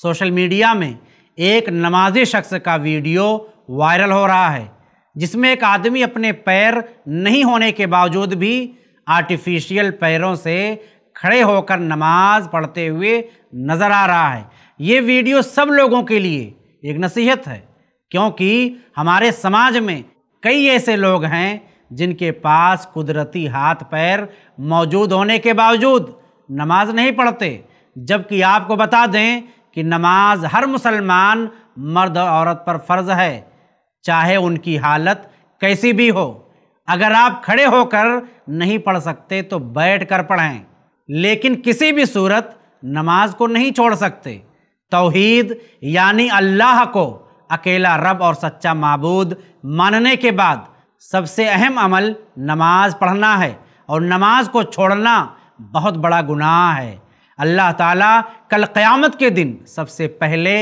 social media में एक नमाजी शख्स का वीडियो वायरल हो रहा है जिसमें एक आदमी अपने पैर नहीं होने के बावजूद भी आर्टिफिशियल पैरों से खड़े होकर नमाज पढ़ते हुए नज़र आ रहा है ये वीडियो सब लोगों के लिए एक नसीहत है क्योंकि हमारे समाज में कई ऐसे लोग हैं जिनके पास कुदरती हाथ पैर मौजूद होने के बावजूद नमाज नहीं पढ़ते जबकि आपको बता दें कि नमाज हर मुसलमान मर्द और औरत पर फ़र्ज़ है चाहे उनकी हालत कैसी भी हो अगर आप खड़े होकर नहीं पढ़ सकते तो बैठ कर पढ़ें लेकिन किसी भी सूरत नमाज को नहीं छोड़ सकते तोहद यानी अल्लाह को अकेला रब और सच्चा मबूद मानने के बाद सबसे अहम अमल नमाज पढ़ना है और नमाज को छोड़ना बहुत बड़ा गुनाह है अल्लाह ताला कल क़यामत के दिन सबसे पहले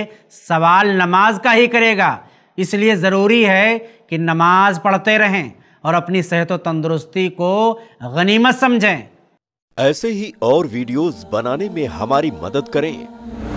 सवाल नमाज का ही करेगा इसलिए ज़रूरी है कि नमाज पढ़ते रहें और अपनी सेहत व तंदुरुस्ती को गनीमत समझें ऐसे ही और वीडियोस बनाने में हमारी मदद करें